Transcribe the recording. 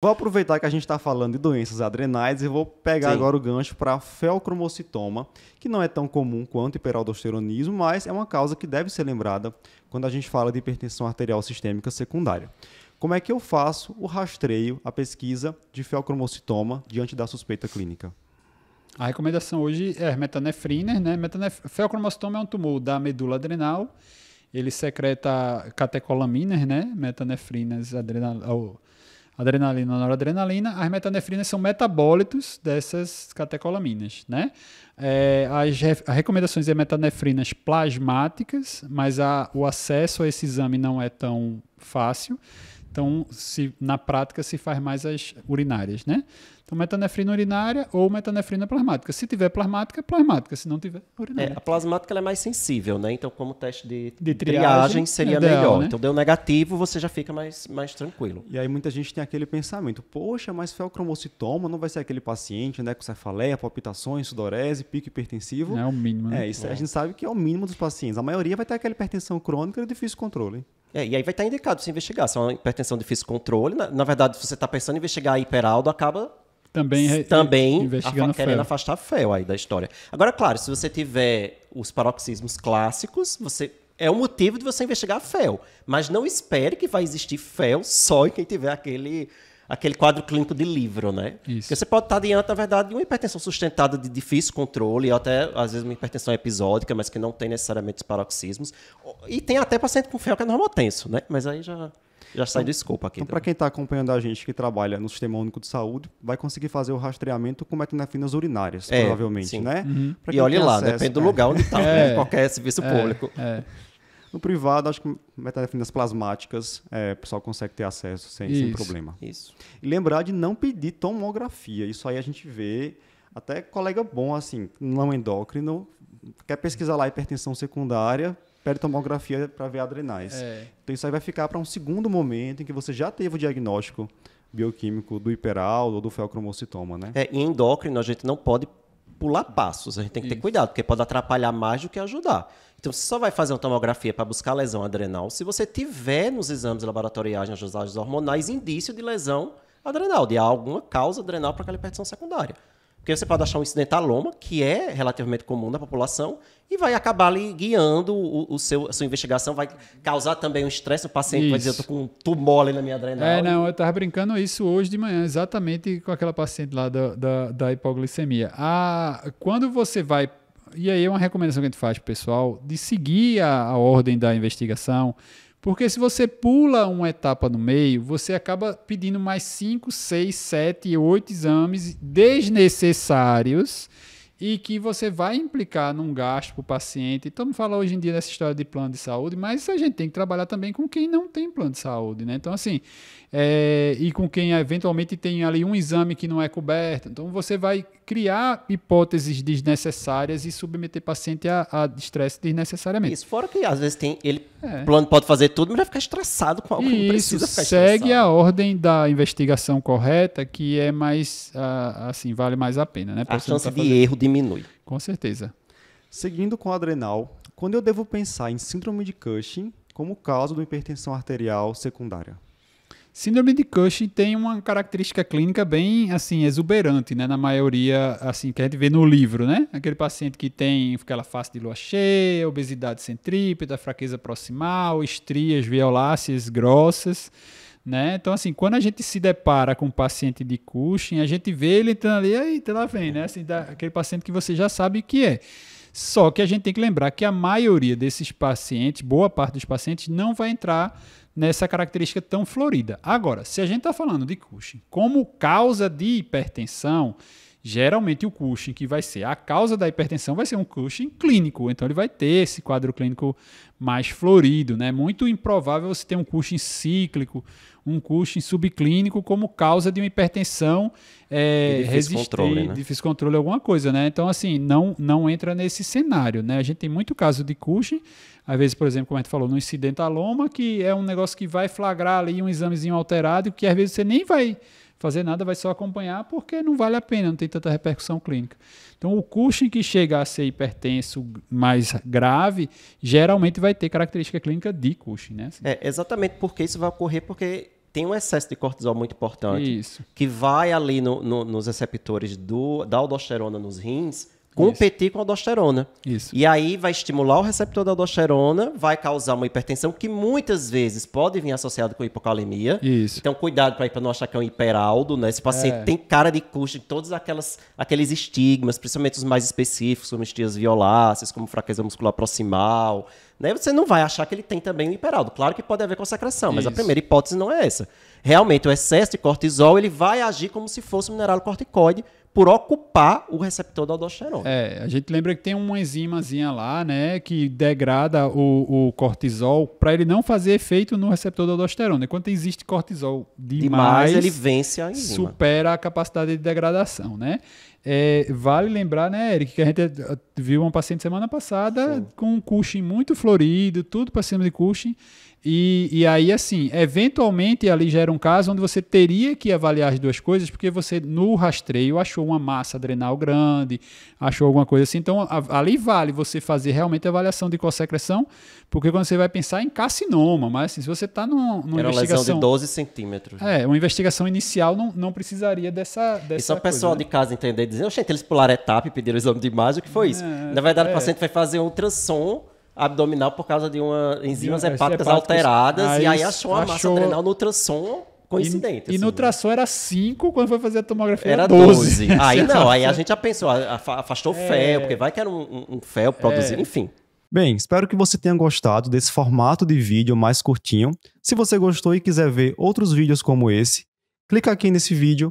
Vou aproveitar que a gente está falando de doenças adrenais e vou pegar Sim. agora o gancho para felcromocitoma, que não é tão comum quanto hiperaldosteronismo, mas é uma causa que deve ser lembrada quando a gente fala de hipertensão arterial sistêmica secundária. Como é que eu faço o rastreio, a pesquisa de felcromocitoma diante da suspeita clínica? A recomendação hoje é metanefrina, né? Metanef... Felcromocitoma é um tumor da medula adrenal, ele secreta catecolaminas, né? Metanefrinas adrenal... Oh adrenalina, noradrenalina, as metanefrinas são metabólitos dessas catecolaminas, né? É, as, as, recomendações de metanefrinas plasmáticas, mas a, o acesso a esse exame não é tão fácil. Então, se, na prática, se faz mais as urinárias, né? Então, metanefrina urinária ou metanefrina plasmática. Se tiver plasmática, é plasmática. Se não tiver, urinária. É, a plasmática é mais sensível, né? Então, como teste de, de triagem, triagem, seria é melhor. né? Então, deu negativo, você já fica mais, mais tranquilo. E aí, muita gente tem aquele pensamento, poxa, mas cromossitoma, não vai ser aquele paciente, né? Com cefaleia, palpitações, sudorese, pico hipertensivo. É o mínimo, né? É, isso é. a gente sabe que é o mínimo dos pacientes. A maioria vai ter aquela hipertensão crônica de difícil controle. É, e aí vai estar indicado se investigar. Se é uma hipertensão de controle, na, na verdade, se você está pensando em investigar a hiperaldo, acaba também, também afa querendo afastar fel aí da história. Agora, claro, se você tiver os paroxismos clássicos, você é o motivo de você investigar fel. Mas não espere que vai existir fel só em quem tiver aquele aquele quadro clínico de livro, né? Isso. Porque você pode estar diante, na verdade, de uma hipertensão sustentada de difícil controle, até às vezes uma hipertensão episódica, mas que não tem necessariamente os paroxismos. E tem até paciente com que é normotenso, né? Mas aí já já sai do escopo aqui. Então, para quem está acompanhando a gente que trabalha no Sistema Único de Saúde, vai conseguir fazer o rastreamento com metanefinas urinárias, é, provavelmente, sim. né? Uhum. E olhe lá, acesso, depende do lugar é. onde está, né? é, né? qualquer serviço é, público. É. No privado, acho que metadefinidas plasmáticas é, o pessoal consegue ter acesso sem, sem problema. Isso. E lembrar de não pedir tomografia. Isso aí a gente vê até colega bom, assim, não endócrino, quer pesquisar lá hipertensão secundária, pede tomografia para ver adrenais. É. Então isso aí vai ficar para um segundo momento em que você já teve o diagnóstico bioquímico do hiperaldo ou do feocromocitoma, né? É, e endócrino a gente não pode pular passos. A gente tem que ter cuidado, porque pode atrapalhar mais do que ajudar. Então, você só vai fazer uma tomografia para buscar lesão adrenal se você tiver nos exames laboratoriais, nas dosagens hormonais, indício de lesão adrenal, de alguma causa adrenal para aquela hipertensão secundária. Porque você pode achar um incidentaloma, que é relativamente comum na população, e vai acabar ali guiando o, o seu, a sua investigação, vai causar também um estresse no paciente, isso. vai dizer, eu estou com um tumor ali na minha adrenal. É, não, eu estava brincando isso hoje de manhã, exatamente com aquela paciente lá da, da, da hipoglicemia. A, quando você vai e aí é uma recomendação que a gente faz o pessoal de seguir a, a ordem da investigação, porque se você pula uma etapa no meio, você acaba pedindo mais 5, 6, 7, 8 exames desnecessários e que você vai implicar num gasto para o paciente. então falar hoje em dia nessa história de plano de saúde, mas a gente tem que trabalhar também com quem não tem plano de saúde, né? Então, assim, é, e com quem eventualmente tem ali um exame que não é coberto. Então, você vai criar hipóteses desnecessárias e submeter paciente a estresse desnecessariamente. Isso, fora que às vezes tem ele é. plano pode fazer tudo, mas vai ficar estressado com algo que precisa ficar segue estressado. a ordem da investigação correta, que é mais, ah, assim, vale mais a pena, né? A chance tá de erro de diminui. Com certeza. Seguindo com o adrenal, quando eu devo pensar em síndrome de Cushing como causa de hipertensão arterial secundária? Síndrome de Cushing tem uma característica clínica bem assim exuberante, né? Na maioria, assim, que a gente vê no livro, né? Aquele paciente que tem aquela face de lua cheia, obesidade centrípeta, fraqueza proximal, estrias violáceas grossas. Né? Então, assim, quando a gente se depara com um paciente de Cushing, a gente vê ele entrando ali, aí lá vem, né? Assim, da, aquele paciente que você já sabe o que é. Só que a gente tem que lembrar que a maioria desses pacientes, boa parte dos pacientes, não vai entrar nessa característica tão florida. Agora, se a gente está falando de Cushing como causa de hipertensão, Geralmente o Cushing que vai ser a causa da hipertensão vai ser um Cushing clínico, então ele vai ter esse quadro clínico mais florido, né? Muito improvável você ter um Cushing cíclico, um Cushing subclínico como causa de uma hipertensão é, resistente, controle, né? difícil controle alguma coisa, né? Então assim, não não entra nesse cenário, né? A gente tem muito caso de Cushing, às vezes, por exemplo, como a gente falou, no incidente loma que é um negócio que vai flagrar ali um examezinho alterado, que às vezes você nem vai fazer nada, vai só acompanhar porque não vale a pena, não tem tanta repercussão clínica. Então, o cushing que chega a ser hipertenso mais grave, geralmente vai ter característica clínica de Cushing, né? Assim. É, exatamente porque isso vai ocorrer porque tem um excesso de cortisol muito importante. Isso. Que vai ali no, no, nos receptores do, da aldosterona nos rins competir Isso. com a aldosterona. Isso. E aí vai estimular o receptor da aldosterona, vai causar uma hipertensão que muitas vezes pode vir associada com hipocalemia. Isso. Então cuidado para não achar que é um hiperaldo, né? Esse paciente é. tem cara de custo de todos aquelas, aqueles estigmas, principalmente os mais específicos, como estias violáceas, como fraqueza muscular proximal. Né? Você não vai achar que ele tem também um hiperaldo. Claro que pode haver com secreção, mas a primeira hipótese não é essa. Realmente, o excesso de cortisol ele vai agir como se fosse um mineral corticoide por ocupar o receptor da aldosterona. É, a gente lembra que tem uma enzimazinha lá, né, que degrada o, o cortisol para ele não fazer efeito no receptor da aldosterona. Enquanto existe cortisol demais, demais ele vence a enzima. Supera a capacidade de degradação, né? É, vale lembrar, né, Eric, que a gente eh, viu uma paciente semana passada Sim. com um Cushing muito florido, tudo para cima de Cushing. E, e aí, assim, eventualmente ali já era um caso onde você teria que avaliar as duas coisas, porque você no rastreio achou uma massa adrenal grande, achou alguma coisa assim. Então, a, ali vale você fazer realmente a avaliação de cossecreção, porque quando você vai pensar em carcinoma, mas assim, se você está num, numa era investigação. Lesão de 12 centímetros. Né? É, uma investigação inicial não, não precisaria dessa. dessa e só o pessoal né? de casa entender dizer, oxente, eles pularam a etapa e pediram o exame de imagem, o que foi isso? É, Na verdade, é. o paciente vai fazer um ultrassom abdominal por causa de uma enzimas de é, hepáticas, alteradas, aí e aí achou a massa adrenal no ultrassom coincidente. E, assim. e no assim. ultrassom era 5, quando foi fazer a tomografia era 12. aí não, aí a gente já pensou, afastou é. o fel, porque vai que era um, um fel é. produzido, é. enfim. Bem, espero que você tenha gostado desse formato de vídeo mais curtinho. Se você gostou e quiser ver outros vídeos como esse, clica aqui nesse vídeo